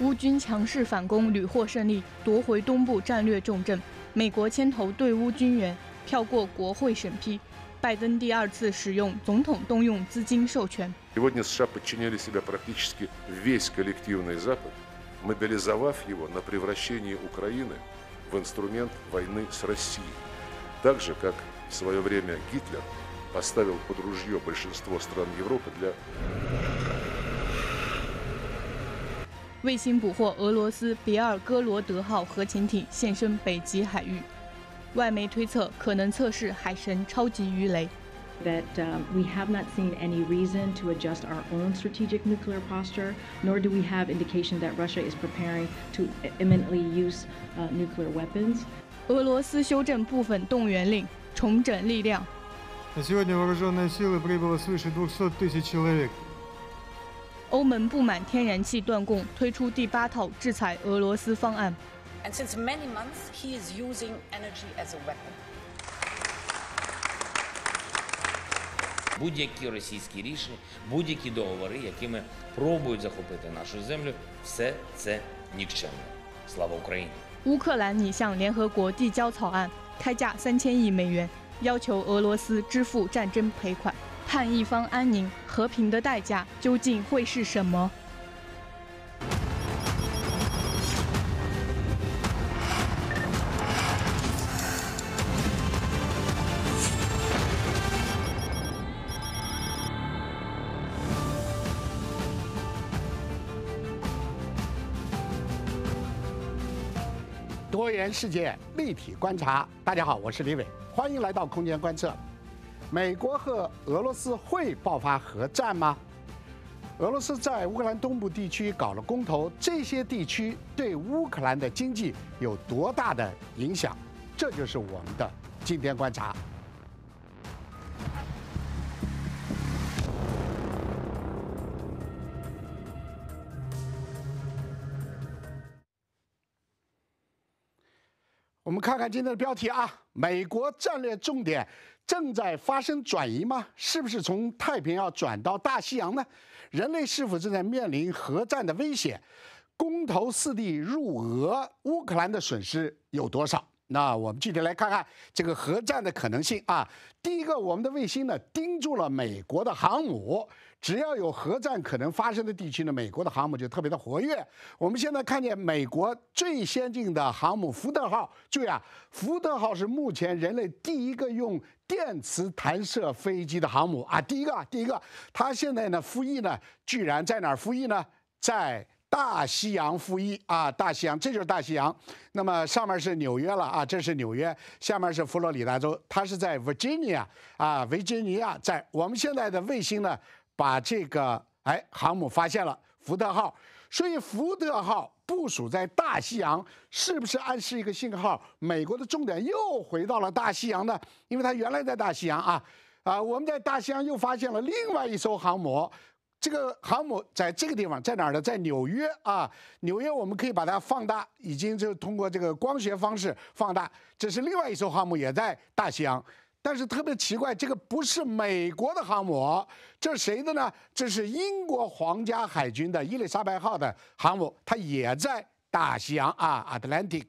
乌军强势反攻，屡获胜利，夺回东部战略重镇。美国牵头对乌军援，跳过国会审批。拜登第二次使用总统动用资金授权。Сегодня США подчинили себе практически весь коллективный Запад, мобилизовав его на превращение Украины в инструмент войны с Россией. Так же, как в свое время Гитлер поставил под ружье большинство стран Европы для 卫星捕获俄罗斯别尔哥罗德号核潜艇现身北极海域，外媒推测可能测试“海神”超级鱼雷。That we have not seen any reason to adjust our own strategic nuclear posture, nor do we have indication that Russia is preparing to i m m i n e n t l y use nuclear weapons. 俄罗斯修正部分动员令，重整力量。Насилие н е р а о р е н н ы е силы прибыло свыше д в у тысяч человек. 欧盟不满天然气断供推出第八套制裁俄罗斯方案乌克兰拟向联合国递交草案开价三千亿美元要求俄罗斯支付战争赔款盼一方安宁、和平的代价究竟会是什么？多元世界立体观察，大家好，我是李伟，欢迎来到空间观测。美国和俄罗斯会爆发核战吗？俄罗斯在乌克兰东部地区搞了公投，这些地区对乌克兰的经济有多大的影响？这就是我们的今天观察。我们看看今天的标题啊，美国战略重点正在发生转移吗？是不是从太平洋转到大西洋呢？人类是否正在面临核战的危险？公投四地入俄，乌克兰的损失有多少？那我们具体来看看这个核战的可能性啊。第一个，我们的卫星呢盯住了美国的航母。只要有核战可能发生的地区呢，美国的航母就特别的活跃。我们现在看见美国最先进的航母福特号，注意啊，福特号是目前人类第一个用电磁弹射飞机的航母啊，第一个啊，第一个。它现在呢服役呢，居然在哪儿服役呢？在大西洋服役啊，大西洋，这就是大西洋。那么上面是纽约了啊，这是纽约，下面是佛罗里达州，它是在维吉尼亚啊，维吉尼亚在我们现在的卫星呢。把这个哎航母发现了福特号，所以福特号部署在大西洋，是不是暗示一个信号？美国的重点又回到了大西洋呢？因为它原来在大西洋啊，啊我们在大西洋又发现了另外一艘航母，这个航母在这个地方在哪儿呢？在纽约啊，纽约我们可以把它放大，已经就通过这个光学方式放大，这是另外一艘航母也在大西洋。但是特别奇怪，这个不是美国的航母，这是谁的呢？这是英国皇家海军的伊丽莎白号的航母，它也在大西洋啊，Atlantic。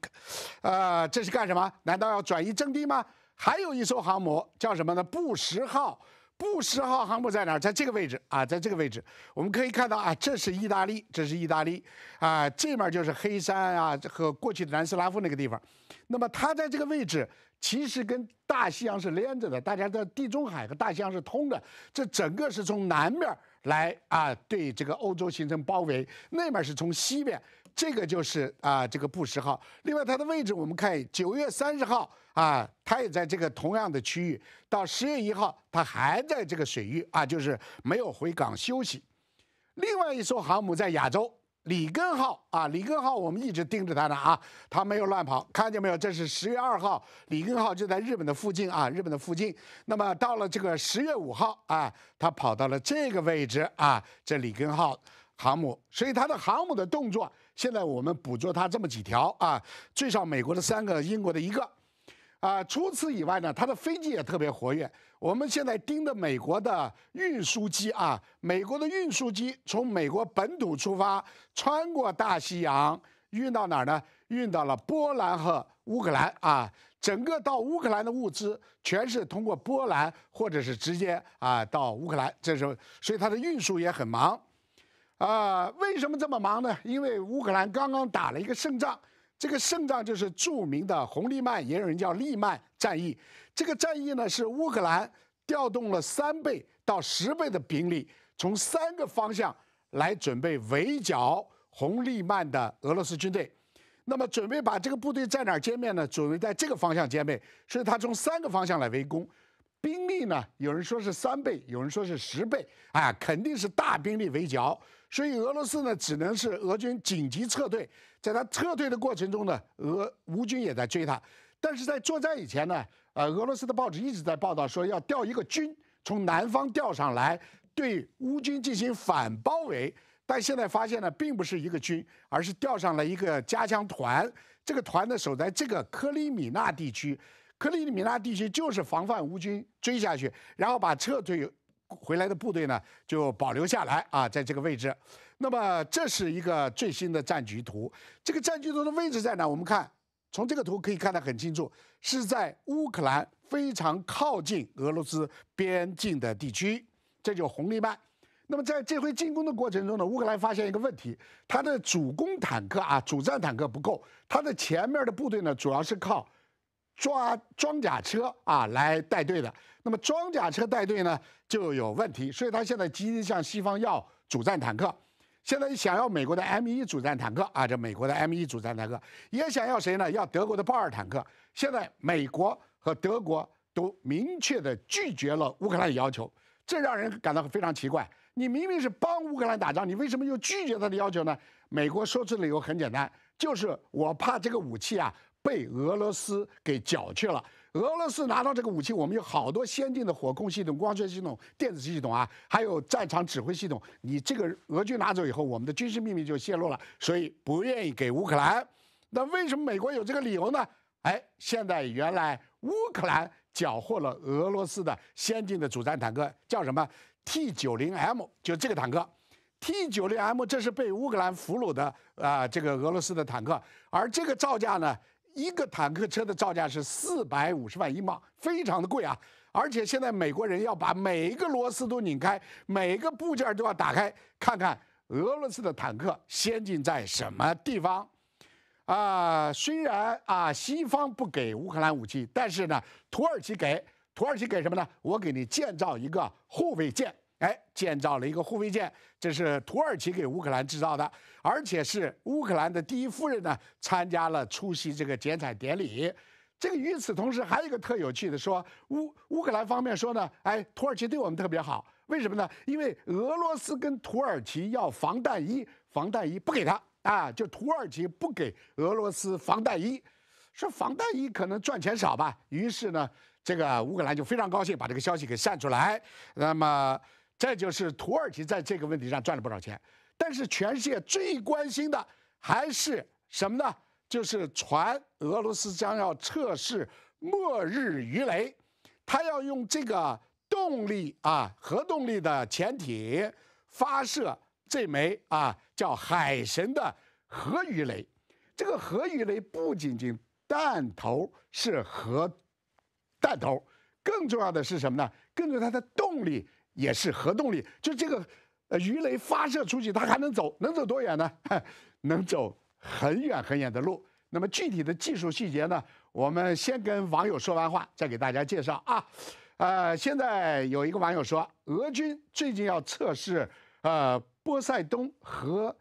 呃，这是干什么？难道要转移阵地吗？还有一艘航母叫什么呢？布什号。布什号航母在哪儿？在这个位置啊，在这个位置。我们可以看到啊，这是意大利，这是意大利啊，这面就是黑山啊，和过去的南斯拉夫那个地方。那么它在这个位置，其实跟大西洋是连着的，大家的地中海和大西洋是通的，这整个是从南面来啊，对这个欧洲形成包围。那面是从西边，这个就是啊，这个布什号。另外它的位置，我们看九月三十号啊，它也在这个同样的区域。到十月一号，它还在这个水域啊，就是没有回港休息。另外一艘航母在亚洲。里根号啊，里根号，我们一直盯着它呢啊，它没有乱跑，看见没有？这是十月二号，里根号就在日本的附近啊，日本的附近。那么到了这个十月五号啊，它跑到了这个位置啊，这里根号航母，所以它的航母的动作，现在我们捕捉它这么几条啊，最少美国的三个，英国的一个。啊，除此以外呢，它的飞机也特别活跃。我们现在盯着美国的运输机啊，美国的运输机从美国本土出发，穿过大西洋，运到哪儿呢？运到了波兰和乌克兰啊。整个到乌克兰的物资，全是通过波兰或者是直接啊到乌克兰。这时候，所以它的运输也很忙。啊，为什么这么忙呢？因为乌克兰刚刚打了一个胜仗。这个胜仗就是著名的红利曼，也有人叫利曼战役。这个战役呢，是乌克兰调动了三倍到十倍的兵力，从三个方向来准备围剿红利曼的俄罗斯军队。那么，准备把这个部队在哪儿歼灭呢？准备在这个方向歼灭，所以他从三个方向来围攻。兵力呢，有人说是三倍，有人说是十倍，啊，肯定是大兵力围剿。所以俄罗斯呢，只能是俄军紧急撤退。在他撤退的过程中呢，俄乌军也在追他。但是在作战以前呢，呃，俄罗斯的报纸一直在报道说要调一个军从南方调上来，对乌军进行反包围。但现在发现呢，并不是一个军，而是调上了一个加强团。这个团呢，守在这个克里米纳地区。克里米纳地区就是防范乌军追下去，然后把撤退。回来的部队呢，就保留下来啊，在这个位置。那么这是一个最新的战局图，这个战局图的位置在哪？我们看，从这个图可以看得很清楚，是在乌克兰非常靠近俄罗斯边境的地区，这就红利曼。那么在这回进攻的过程中呢，乌克兰发现一个问题，它的主攻坦克啊，主战坦克不够，它的前面的部队呢，主要是靠。抓装甲车啊来带队的，那么装甲车带队呢就有问题，所以他现在积极向西方要主战坦克，现在想要美国的 M1 主战坦克啊，这美国的 M1 主战坦克也想要谁呢？要德国的豹二坦克。现在美国和德国都明确的拒绝了乌克兰的要求，这让人感到非常奇怪。你明明是帮乌克兰打仗，你为什么又拒绝他的要求呢？美国说的理由很简单，就是我怕这个武器啊。被俄罗斯给缴去了。俄罗斯拿到这个武器，我们有好多先进的火控系统、光学系统、电子系统啊，还有战场指挥系统。你这个俄军拿走以后，我们的军事秘密就泄露了，所以不愿意给乌克兰。那为什么美国有这个理由呢？哎，现在原来乌克兰缴获了俄罗斯的先进的主战坦克，叫什么 T90M，就这个坦克。T90M 这是被乌克兰俘虏的啊，这个俄罗斯的坦克，而这个造价呢？一个坦克车的造价是四百五十万英镑，非常的贵啊！而且现在美国人要把每一个螺丝都拧开，每一个部件都要打开，看看俄罗斯的坦克先进在什么地方。啊，虽然啊西方不给乌克兰武器，但是呢，土耳其给，土耳其给什么呢？我给你建造一个护卫舰。哎，建造了一个护卫舰，这是土耳其给乌克兰制造的，而且是乌克兰的第一夫人呢参加了出席这个剪彩典礼。这个与此同时还有一个特有趣的，说乌乌克兰方面说呢，哎，土耳其对我们特别好，为什么呢？因为俄罗斯跟土耳其要防弹衣，防弹衣不给他啊，就土耳其不给俄罗斯防弹衣，说防弹衣可能赚钱少吧，于是呢，这个乌克兰就非常高兴把这个消息给散出来，那么。这就是土耳其在这个问题上赚了不少钱，但是全世界最关心的还是什么呢？就是传俄罗斯将要测试末日鱼雷，它要用这个动力啊，核动力的潜艇发射这枚啊叫海神的核鱼雷。这个核鱼雷不仅仅弹头是核弹头，更重要的是什么呢？跟着它的动力。也是核动力，就这个鱼雷发射出去，它还能走，能走多远呢？能走很远很远的路。那么具体的技术细节呢？我们先跟网友说完话，再给大家介绍啊。呃，现在有一个网友说，俄军最近要测试呃波塞冬核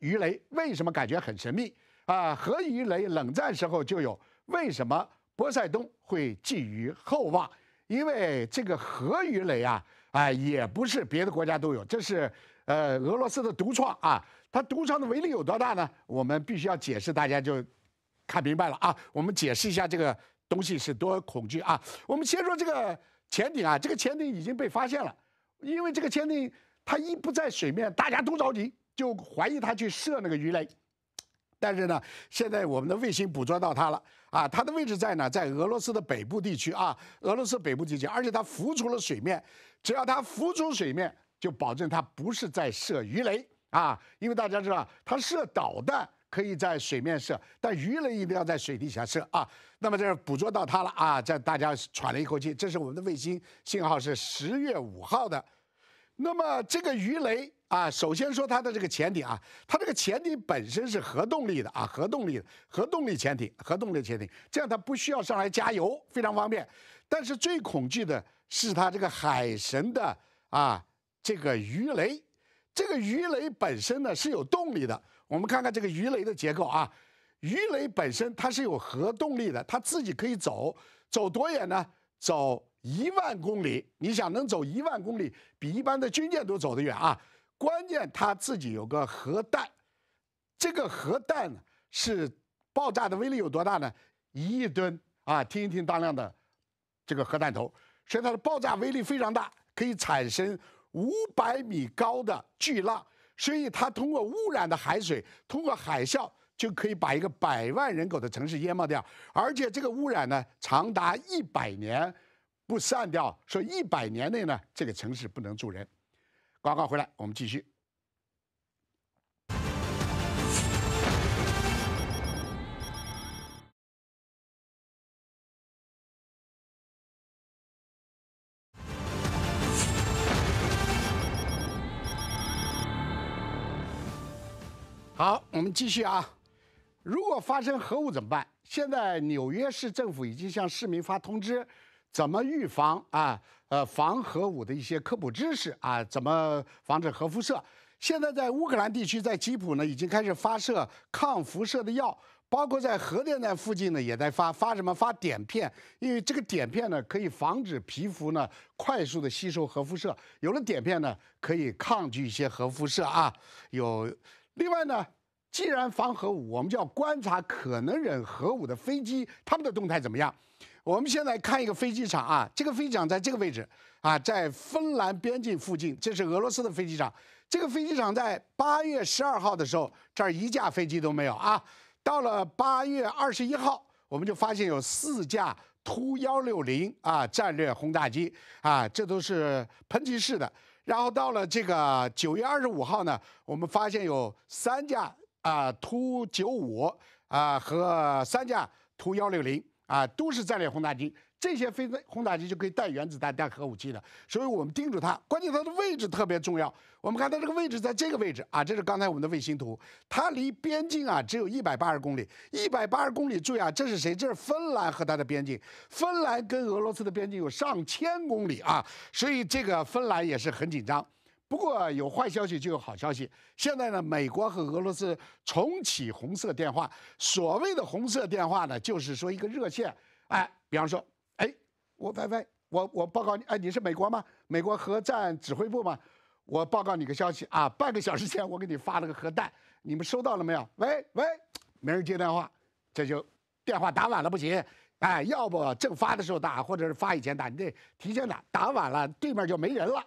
鱼雷，为什么感觉很神秘啊？核鱼雷冷战时候就有，为什么波塞冬会寄予厚望？因为这个核鱼雷啊。哎，也不是别的国家都有，这是呃俄罗斯的独创啊。它独创的威力有多大呢？我们必须要解释，大家就看明白了啊。我们解释一下这个东西是多恐惧啊。我们先说这个潜艇啊，这个潜艇已经被发现了，因为这个潜艇它一不在水面，大家都着急，就怀疑它去射那个鱼雷。但是呢，现在我们的卫星捕捉到它了啊，它的位置在哪？在俄罗斯的北部地区啊，俄罗斯北部地区，而且它浮出了水面，只要它浮出水面，就保证它不是在射鱼雷啊，因为大家知道，它射导弹可以在水面射，但鱼雷一定要在水底下射啊。那么这捕捉到它了啊，这大家喘了一口气，这是我们的卫星信号是十月五号的，那么这个鱼雷。啊，首先说它的这个潜艇啊，它这个潜艇本身是核动力的啊，核动力的核动力潜艇，核动力潜艇，这样它不需要上来加油，非常方便。但是最恐惧的是它这个海神的啊这个鱼雷，这个鱼雷本身呢是有动力的。我们看看这个鱼雷的结构啊，鱼雷本身它是有核动力的，它自己可以走，走多远呢？走一万公里。你想能走一万公里，比一般的军舰都走得远啊。关键他自己有个核弹，这个核弹是爆炸的威力有多大呢？一亿吨啊听一听当量的这个核弹头，所以它的爆炸威力非常大，可以产生五百米高的巨浪，所以它通过污染的海水，通过海啸就可以把一个百万人口的城市淹没掉，而且这个污染呢长达一百年不散掉，说一百年内呢，这个城市不能住人。广告回来，我们继续。好，我们继续啊！如果发生核武怎么办？现在纽约市政府已经向市民发通知，怎么预防啊？呃，防核武的一些科普知识啊，怎么防止核辐射？现在在乌克兰地区，在基辅呢，已经开始发射抗辐射的药，包括在核电站附近呢，也在发发什么发碘片，因为这个碘片呢，可以防止皮肤呢快速的吸收核辐射，有了碘片呢，可以抗拒一些核辐射啊。有，另外呢，既然防核武，我们就要观察可能忍核武的飞机，他们的动态怎么样。我们现在看一个飞机场啊，这个飞机场在这个位置啊，在芬兰边境附近，这是俄罗斯的飞机场。这个飞机场在八月十二号的时候，这儿一架飞机都没有啊。到了八月二十一号，我们就发现有四架图幺1 6 0啊战略轰炸机啊，这都是喷气式的。然后到了这个九月二十五号呢，我们发现有三架啊图九9 5啊和三架图幺1 6 0啊，都是战略轰炸机，这些飞轰炸机就可以带原子弹、带核武器的，所以我们盯住它。关键它的位置特别重要，我们看它这个位置在这个位置啊，这是刚才我们的卫星图，它离边境啊只有一百八十公里，一百八十公里注意啊，这是谁？这是芬兰和它的边境，芬兰跟俄罗斯的边境有上千公里啊，所以这个芬兰也是很紧张。不过有坏消息就有好消息。现在呢，美国和俄罗斯重启红色电话。所谓的红色电话呢，就是说一个热线。哎，比方说，哎，我喂喂，我我报告你，哎，你是美国吗？美国核战指挥部吗？我报告你个消息啊，半个小时前我给你发了个核弹，你们收到了没有？喂喂，没人接电话，这就电话打晚了不行。哎，要不正发的时候打，或者是发以前打，你得提前打。打晚了，对面就没人了。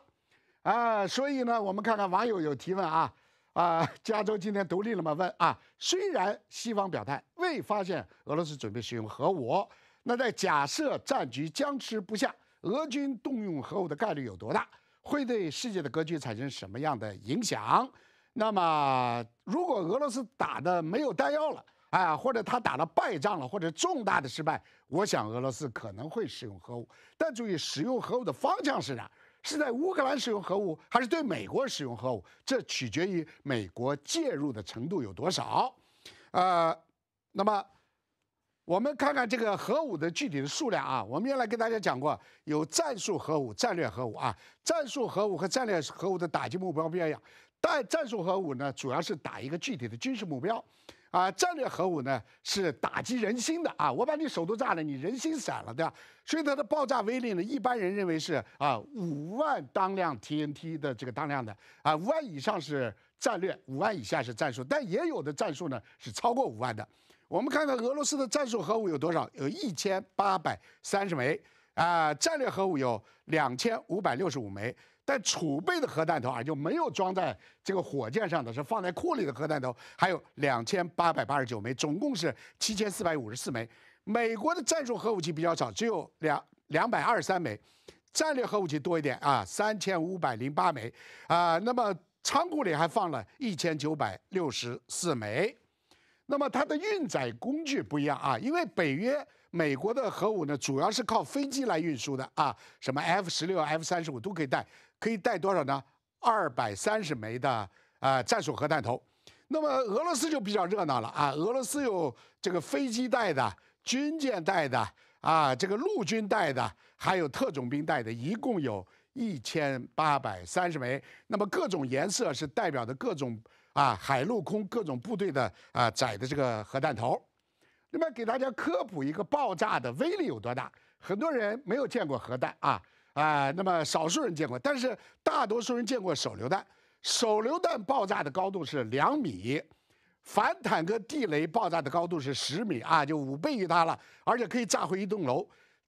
啊，所以呢，我们看看网友有提问啊，啊，加州今天独立了吗？问啊，虽然西方表态未发现俄罗斯准备使用核武，那在假设战局僵持不下，俄军动用核武的概率有多大？会对世界的格局产生什么样的影响？那么，如果俄罗斯打的没有弹药了，啊，或者他打了败仗了，或者重大的失败，我想俄罗斯可能会使用核武，但注意使用核武的方向是啥？是在乌克兰使用核武，还是对美国使用核武，这取决于美国介入的程度有多少。呃，那么我们看看这个核武的具体的数量啊。我们原来跟大家讲过，有战术核武、战略核武啊。战术核武和战略核武的打击目标不一样，但战术核武呢，主要是打一个具体的军事目标。啊，战略核武呢是打击人心的啊，我把你首都炸了，你人心散了，对吧？所以它的爆炸威力呢，一般人认为是啊五万当量 TNT 的这个当量的啊，五万以上是战略，五万以下是战术，但也有的战术呢是超过五万的。我们看看俄罗斯的战术核武有多少？有一千八百三十枚啊，战略核武有两千五百六十五枚。但储备的核弹头啊，就没有装在这个火箭上的是放在库里的核弹头，还有两千八百八十九枚，总共是七千四百五十四枚。美国的战术核武器比较少，只有两两百二十三枚，战略核武器多一点啊，三千五百零八枚啊。那么仓库里还放了一千九百六十四枚。那么它的运载工具不一样啊，因为北约美国的核武呢，主要是靠飞机来运输的啊，什么 F 十六、F 三十五都可以带。可以带多少呢？二百三十枚的啊战术核弹头。那么俄罗斯就比较热闹了啊！俄罗斯有这个飞机带的、军舰带的啊、这个陆军带的，还有特种兵带的，一共有一千八百三十枚。那么各种颜色是代表的各种啊海陆空各种部队的啊载的这个核弹头。那么给大家科普一个爆炸的威力有多大，很多人没有见过核弹啊。啊，那么少数人见过，但是大多数人见过手榴弹。手榴弹爆炸的高度是两米，反坦克地雷爆炸的高度是十米啊，就五倍于它了，而且可以炸毁一栋楼。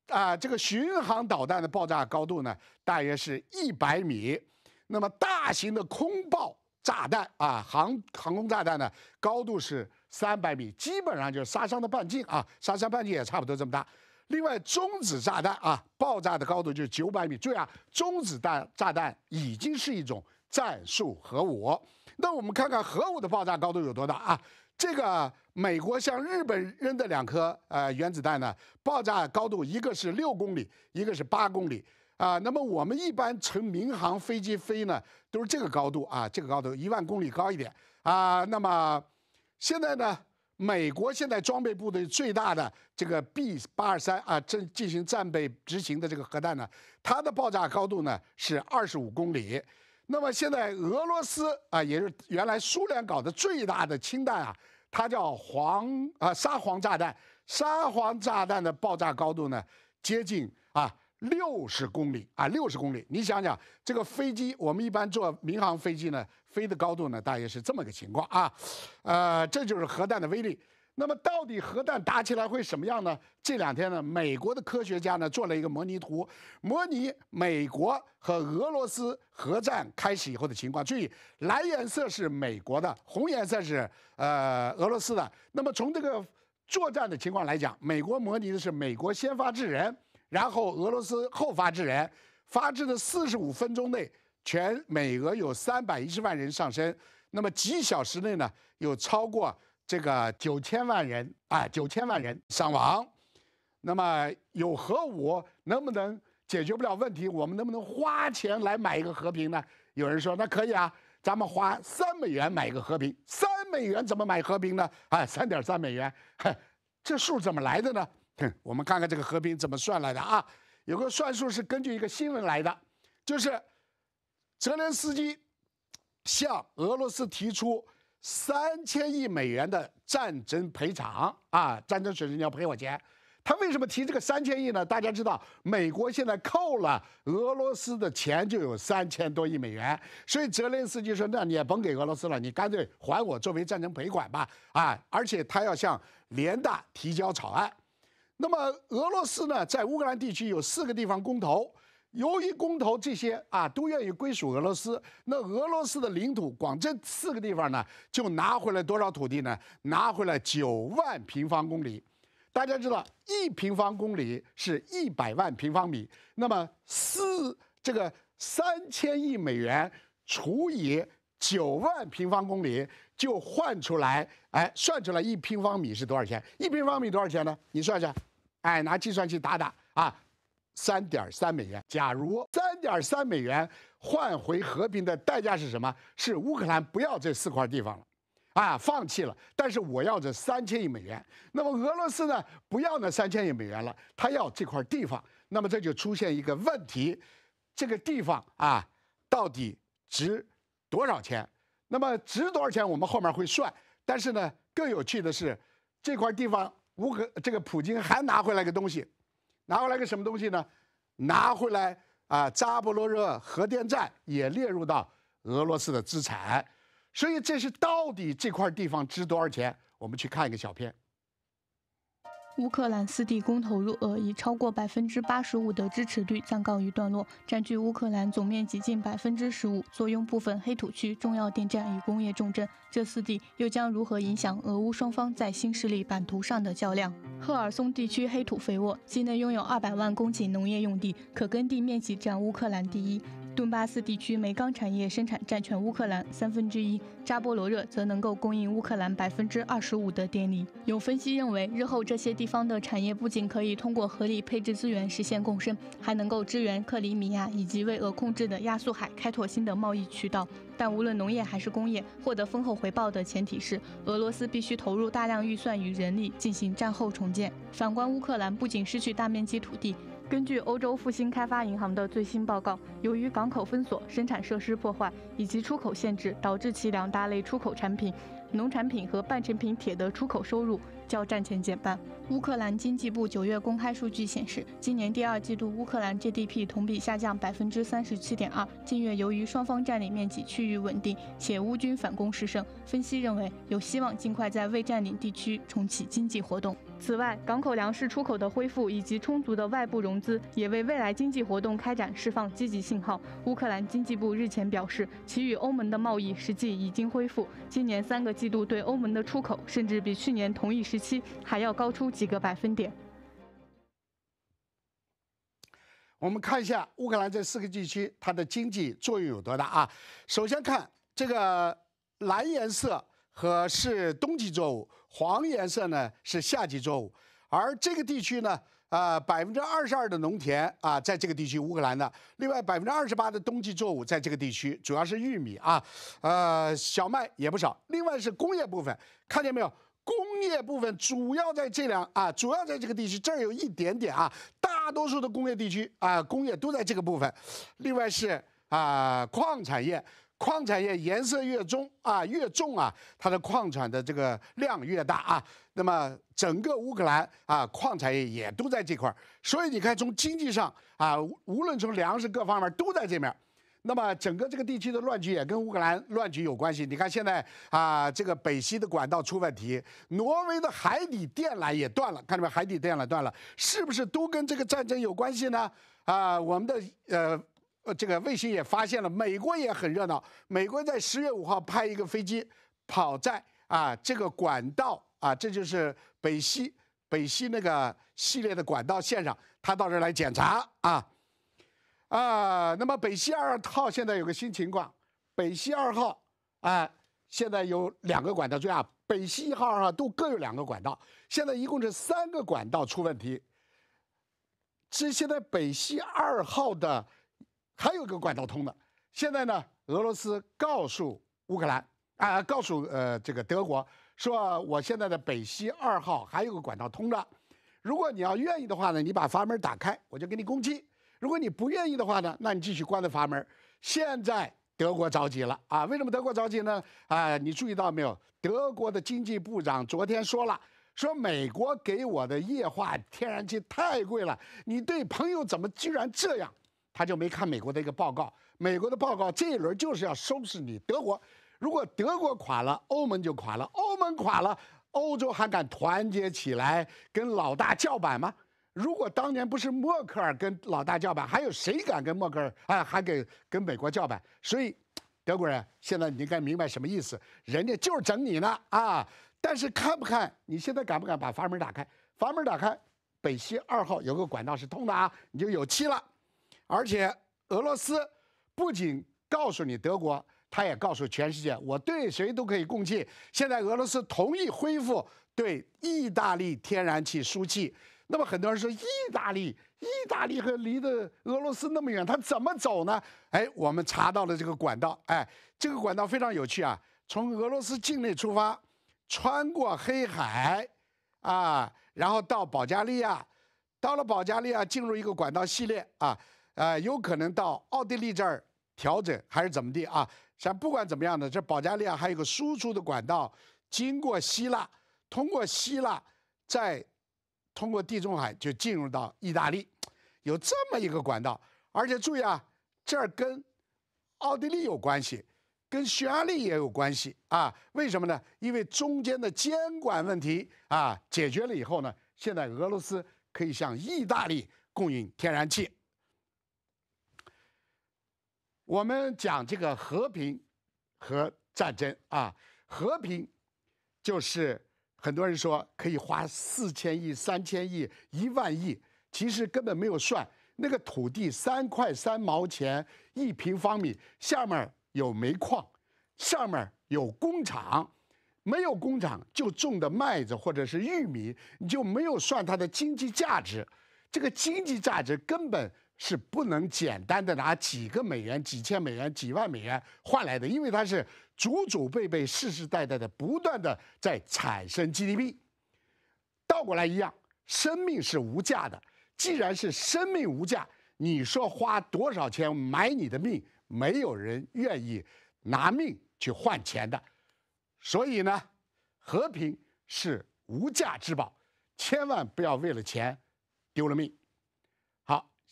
啊，这个巡航导弹的爆炸高度呢，大约是一百米。那么大型的空爆炸弹啊，航航空炸弹呢，高度是三百米，基本上就是杀伤的半径啊，杀伤半径也差不多这么大。另外，中子炸弹啊，爆炸的高度就是九百米。注意啊，中子弹炸弹已经是一种战术核武。那我们看看核武的爆炸高度有多大啊？这个美国向日本扔的两颗呃原子弹呢，爆炸高度一个是六公里，一个是八公里啊。那么我们一般乘民航飞机飞呢，都是这个高度啊，这个高度一万公里高一点啊。那么现在呢？美国现在装备部队最大的这个 B 八二三啊，正进行战备执行的这个核弹呢，它的爆炸高度呢是二十五公里。那么现在俄罗斯啊，也是原来苏联搞的最大的氢弹啊，它叫黄啊沙皇炸弹。沙皇炸弹的爆炸高度呢接近啊六十公里啊六十公里。你想想，这个飞机，我们一般坐民航飞机呢。飞的高度呢，大约是这么个情况啊，呃，这就是核弹的威力。那么，到底核弹打起来会什么样呢？这两天呢，美国的科学家呢做了一个模拟图，模拟美国和俄罗斯核战开始以后的情况。注意，蓝颜色是美国的，红颜色是呃俄罗斯的。那么从这个作战的情况来讲，美国模拟的是美国先发制人，然后俄罗斯后发制人，发制的四十五分钟内。全美俄有三百一十万人丧生，那么几小时内呢，有超过这个九千万人啊，九千万人伤亡。那么有核武能不能解决不了问题？我们能不能花钱来买一个和平呢？有人说那可以啊，咱们花三美元买一个和平，三美元怎么买和平呢？啊，三点三美元，这数怎么来的呢？哼，我们看看这个和平怎么算来的啊？有个算数是根据一个新闻来的，就是。泽连斯基向俄罗斯提出三千亿美元的战争赔偿啊！战争损失你要赔我钱，他为什么提这个三千亿呢？大家知道，美国现在扣了俄罗斯的钱就有三千多亿美元，所以泽连斯基说：“那你也甭给俄罗斯了，你干脆还我作为战争赔款吧！”啊，而且他要向联大提交草案。那么俄罗斯呢，在乌克兰地区有四个地方公投。由于公投这些啊都愿意归属俄罗斯，那俄罗斯的领土光这四个地方呢就拿回来多少土地呢？拿回来九万平方公里。大家知道一平方公里是一百万平方米，那么四这个三千亿美元除以九万平方公里就换出来，哎，算出来一平方米是多少钱？一平方米多少钱呢？你算算，哎，拿计算器打打啊。三点三美元。假如三点三美元换回和平的代价是什么？是乌克兰不要这四块地方了，啊，放弃了。但是我要这三千亿美元。那么俄罗斯呢？不要那三千亿美元了，他要这块地方。那么这就出现一个问题：这个地方啊，到底值多少钱？那么值多少钱？我们后面会算。但是呢，更有趣的是，这块地方，乌克这个普京还拿回来个东西。拿回来个什么东西呢？拿回来啊，扎波罗热核电站也列入到俄罗斯的资产，所以这是到底这块地方值多少钱？我们去看一个小片。乌克兰四地公投入俄，已超过百分之八十五的支持率，暂告一段落。占据乌克兰总面积近百分之十五，坐拥部分黑土区、重要电站与工业重镇，这四地又将如何影响俄乌双方在新势力版图上的较量？赫尔松地区黑土肥沃，境内拥有二百万公顷农业用地，可耕地面积占乌克兰第一。顿巴斯地区煤钢产业生产占全乌克兰三分之一，扎波罗热则能够供应乌克兰百分之二十五的电力。有分析认为，日后这些地方的产业不仅可以通过合理配置资源实现共生，还能够支援克里米亚以及为俄控制的亚速海开拓新的贸易渠道。但无论农业还是工业，获得丰厚回报的前提是俄罗斯必须投入大量预算与人力进行战后重建。反观乌克兰，不仅失去大面积土地。根据欧洲复兴开发银行的最新报告，由于港口封锁、生产设施破坏以及出口限制，导致其两大类出口产品——农产品和半成品铁的出口收入较战前减半。乌克兰经济部九月公开数据显示，今年第二季度乌克兰 GDP 同比下降百分之三十七点二。近月由于双方占领面积趋于稳定，且乌军反攻失胜，分析认为有希望尽快在未占领地区重启经济活动。此外，港口粮食出口的恢复以及充足的外部融资，也为未来经济活动开展释放积极信号。乌克兰经济部日前表示，其与欧盟的贸易实际已经恢复，今年三个季度对欧盟的出口甚至比去年同一时期还要高出几个百分点。我们看一下乌克兰这四个地区，它的经济作用有多大啊？首先看这个蓝颜色，和是冬季作物。黄颜色呢是夏季作物，而这个地区呢，呃，百分之二十二的农田啊，在这个地区乌克兰的，另外百分之二十八的冬季作物在这个地区，主要是玉米啊，呃，小麦也不少。另外是工业部分，看见没有？工业部分主要在这两啊，主要在这个地区，这儿有一点点啊，大多数的工业地区啊，工业都在这个部分。另外是啊，矿产业。矿产业颜色越棕啊，越重啊，它的矿产的这个量越大啊。那么整个乌克兰啊，矿产业也都在这块儿。所以你看，从经济上啊，无论从粮食各方面都在这面那么整个这个地区的乱局也跟乌克兰乱局有关系。你看现在啊，这个北溪的管道出问题，挪威的海底电缆也断了，看到没？海底电缆断了，是不是都跟这个战争有关系呢？啊，我们的呃。呃，这个卫星也发现了，美国也很热闹。美国在十月五号派一个飞机跑在啊这个管道啊，这就是北溪北溪那个系列的管道线上，他到这儿来检查啊啊。那么北溪二号现在有个新情况，北溪二号啊现在有两个管道，注意啊，北溪一号、二号都各有两个管道，现在一共是三个管道出问题。这现在北溪二号的。还有个管道通的，现在呢，俄罗斯告诉乌克兰啊，告诉呃这个德国，说我现在的北溪二号还有个管道通着，如果你要愿意的话呢，你把阀门打开，我就给你供气；如果你不愿意的话呢，那你继续关着阀门。现在德国着急了啊！为什么德国着急呢？啊，你注意到没有？德国的经济部长昨天说了，说美国给我的液化天然气太贵了，你对朋友怎么居然这样？他就没看美国的一个报告，美国的报告这一轮就是要收拾你德国。如果德国垮了，欧盟就垮了；欧盟垮了，欧洲还敢团结起来跟老大叫板吗？如果当年不是默克尔跟老大叫板，还有谁敢跟默克尔哎还给跟美国叫板？所以德国人现在你应该明白什么意思，人家就是整你呢啊！但是看不看，你现在敢不敢把阀门打开？阀门打开，北溪二号有个管道是通的啊，你就有气了。而且俄罗斯不仅告诉你德国，他也告诉全世界，我对谁都可以供气。现在俄罗斯同意恢复对意大利天然气输气。那么很多人说，意大利，意大利和离的俄罗斯那么远，它怎么走呢？哎，我们查到了这个管道，哎，这个管道非常有趣啊！从俄罗斯境内出发，穿过黑海，啊，然后到保加利亚，到了保加利亚进入一个管道系列啊。呃，有可能到奥地利这儿调整，还是怎么地啊？像不管怎么样呢，这保加利亚还有个输出的管道，经过希腊，通过希腊，再通过地中海就进入到意大利，有这么一个管道。而且注意啊，这儿跟奥地利有关系，跟匈牙利也有关系啊。为什么呢？因为中间的监管问题啊，解决了以后呢，现在俄罗斯可以向意大利供应天然气。我们讲这个和平和战争啊，和平就是很多人说可以花四千亿、三千亿、一万亿，其实根本没有算那个土地三块三毛钱一平方米，下面有煤矿，上面有工厂，没有工厂就种的麦子或者是玉米，你就没有算它的经济价值，这个经济价值根本。是不能简单的拿几个美元、几千美元、几万美元换来的，因为它是祖祖辈辈、世世代代的不断的在产生 GDP。倒过来一样，生命是无价的。既然是生命无价，你说花多少钱买你的命，没有人愿意拿命去换钱的。所以呢，和平是无价之宝，千万不要为了钱丢了命。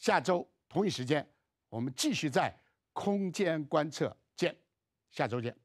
下周同一时间，我们继续在空间观测见。下周见。